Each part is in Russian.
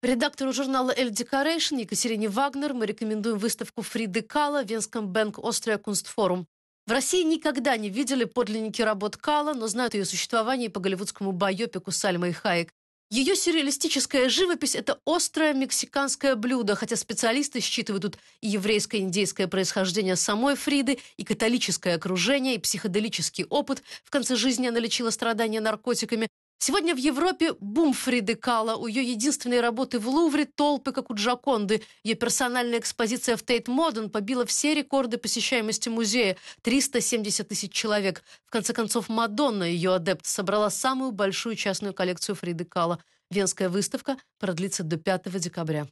Редактору журнала «Эль Декорейшн» Екатерине Вагнер мы рекомендуем выставку Фриды Кала в Венском Бэнк Острия Кунстфорум. В России никогда не видели подлинники работ Кала, но знают ее существование по голливудскому байопику Сальма и Хайек. Ее сюрреалистическая живопись – это острое мексиканское блюдо, хотя специалисты считывают тут и еврейское, индейское происхождение самой Фриды, и католическое окружение, и психоделический опыт. В конце жизни она лечила страдания наркотиками. Сегодня в Европе бум Фриды Кала. У ее единственной работы в Лувре толпы, как у Джаконды. Ее персональная экспозиция в Тейт Моден побила все рекорды посещаемости музея – 370 тысяч человек. В конце концов, Мадонна, ее адепт, собрала самую большую частную коллекцию Фриды Кала. Венская выставка продлится до 5 декабря.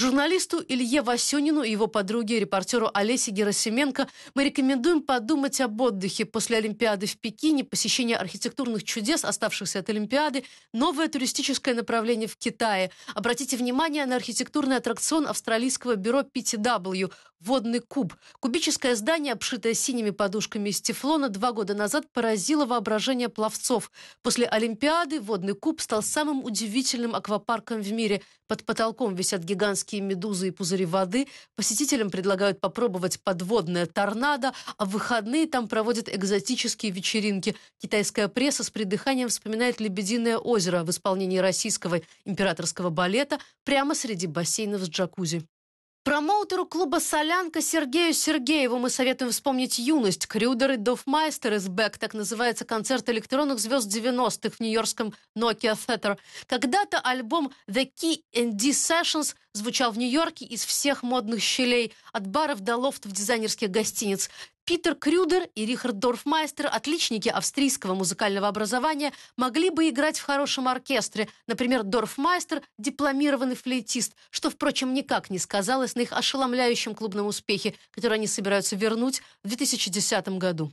Журналисту Илье Васюнину и его подруге, репортеру Олесе Герасименко мы рекомендуем подумать об отдыхе после Олимпиады в Пекине, посещение архитектурных чудес, оставшихся от Олимпиады, новое туристическое направление в Китае. Обратите внимание на архитектурный аттракцион австралийского бюро PTW «Водный куб». Кубическое здание, обшитое синими подушками из тефлона, два года назад поразило воображение пловцов. После Олимпиады «Водный куб» стал самым удивительным аквапарком в мире. Под потолком висят гигантские морские медузы и пузыри воды. Посетителям предлагают попробовать подводное торнадо, а в выходные там проводят экзотические вечеринки. Китайская пресса с придыханием вспоминает «Лебединое озеро» в исполнении российского императорского балета прямо среди бассейнов с джакузи. Промоутеру клуба «Солянка» Сергею Сергееву мы советуем вспомнить юность. Крюдер и Дофмайстер из «Бэк» так называется концерт электронных звезд 90-х в нью-йоркском Nokia Theater. Когда-то альбом «The Key and D Sessions» звучал в Нью-Йорке из всех модных щелей, от баров до лофтов дизайнерских гостиниц. Питер Крюдер и Рихард Дорфмайстер, отличники австрийского музыкального образования, могли бы играть в хорошем оркестре. Например, Дорфмайстер – дипломированный флейтист, что, впрочем, никак не сказалось на их ошеломляющем клубном успехе, который они собираются вернуть в 2010 году.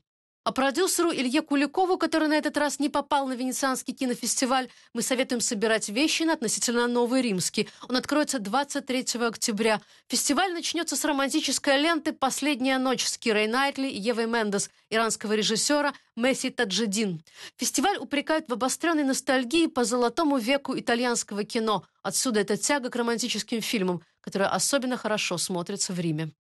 А продюсеру Илье Куликову, который на этот раз не попал на Венецианский кинофестиваль, мы советуем собирать вещи на относительно Новый Римский. Он откроется 23 октября. Фестиваль начнется с романтической ленты «Последняя ночь» с Кирой Найтли и Евой Мендес, иранского режиссера Месси Таджидин. Фестиваль упрекают в обостренной ностальгии по золотому веку итальянского кино. Отсюда эта тяга к романтическим фильмам, которая особенно хорошо смотрится в Риме.